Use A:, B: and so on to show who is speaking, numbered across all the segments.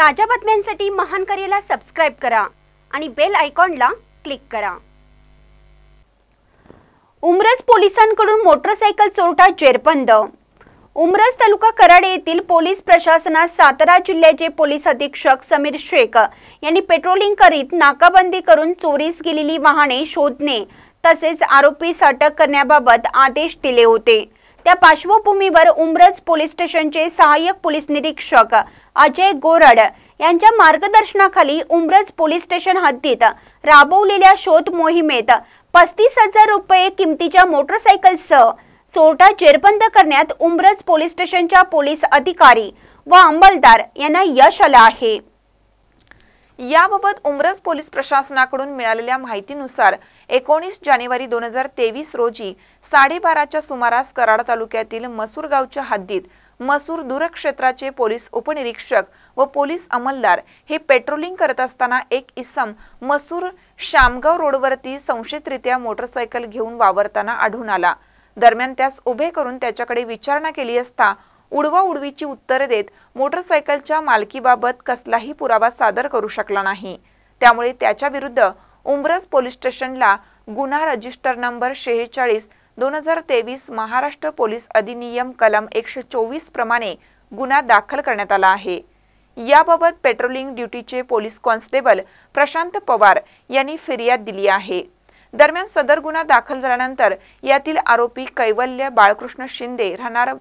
A: ताज्या बातम्यांसाठी महान करेला सबस्क्राईब करा आणि बेल आयकॉनला क्लिक करा उमरज पोलिसांकडून मोटरसायकल चोरटा जेरबंद उमरज तालुका कराड येथील पोलीस प्रशासनास सातारा जिल्ह्याचे पोलीस अधीक्षक समीर शेख यांनी पेट्रोलिंग करीत नाकाबंदी करून चोरीस गेलेली वाहने शोधणे तसेच आरोपी अटक करण्याबाबत आदेश दिले होते त्या पार्श्वभूमीवर उमरज पोलीस स्टेशनचे सहाय्यक पोलीस निरीक्षक अजय गोरड यांच्या मार्गदर्शनाखाली उमरज पोलीस स्टेशन हद्दीत राबवलेल्या शोध मोहिमेत पस्तीस हजार रुपये किमतीच्या मोटरसायकलसह चोरटा चेरबंद करण्यात उमरज पोलीस स्टेशनच्या पोलीस अधिकारी व अंमलदार
B: यांना यश आलं आहे याबाबत उमरस पोलीस प्रशासनाकडून मिळालेल्या माहितीनुसार एकोणीस जानेवारी दोन हजार तेवीस रोजी साडेबाराच्या सुमारास कराड तालुक्यातील मसूर गावच्या हद्दीत मसूर दूरक्षेत्राचे पोलीस उपनिरीक्षक व पोलीस अमलदार हे पेट्रोलिंग करत असताना एक इसम मसूर शामगाव रोडवरती संशयितरित्या मोटरसायकल घेऊन वावरताना आढळून आला दरम्यान त्यास उभे करून त्याच्याकडे विचारणा केली असता उडवा उडवीची उत्तरे देत मोटरसायकलच्या मालकीबाबत कसलाही पुरावा सादर करू शकला नाही त्यामुळे त्याच्या विरुद्ध उमरस पोलीस स्टेशनला गुन्हा रजिस्टर नंबर शेहेचाळीस दोन हजार तेवीस महाराष्ट्र पोलीस अधिनियम कलम एकशे चोवीस प्रमाणे गुन्हा दाखल करण्यात आला आहे याबाबत पेट्रोलिंग ड्युटीचे पोलीस कॉन्स्टेबल प्रशांत पवार यांनी फिर्याद दिली आहे दरम्यान सदर गुन्हा दाखल झाल्यानंतर यातील आरोपी कैवल्य बाळकृष्ण शिंदे राहणार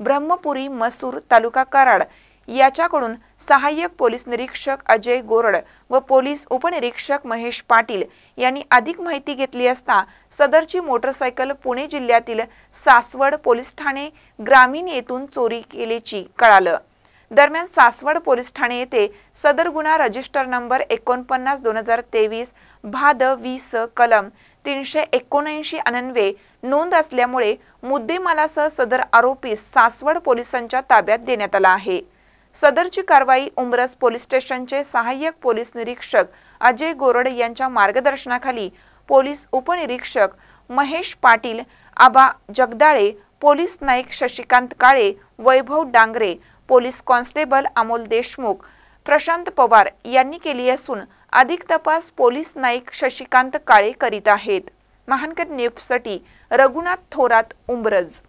B: ब्रह्मपुरी मसूर तालुका कराड याच्याकडून सहाय्यक पोलीस निरीक्षक अजय गोरड व पोलीस उपनिरीक्षक महेश पाटील यांनी अधिक माहिती घेतली असता सदरची मोटरसायकल पुणे जिल्ह्यातील सासवड पोलीस ठाणे ग्रामीण येथून चोरी केल्याची कळालं दरम्यान सासवड पोलीस ठाणे येथे सदर गुन्हा रजिस्टर नंबर एकोणपन्नास दोन हजार तेवीस भाद वीस कलम तीनशे एकोणऐंशी अनन्वे नोंद असल्यामुळे मुद्देमालासह सदर आरोपी सासवड पोलिसांच्या ताब्यात देण्यात आला आहे सदरची कारवाई उमरस पोलीस स्टेशनचे सहाय्यक पोलीस निरीक्षक अजय गोरड यांच्या मार्गदर्शनाखाली पोलीस उपनिरीक्षक Mahesh Patil Aba Jagdale police Naik Shashikant Kale Vaibhav Dangre police constable Amol Deshmukh Prashant Pawar यांनी केली असून अधिक तपास पोलीस नाईक शशिकांत काळे करीत आहेत महानकर न्यूजसाठी रघुनाथ थोरात उंबरज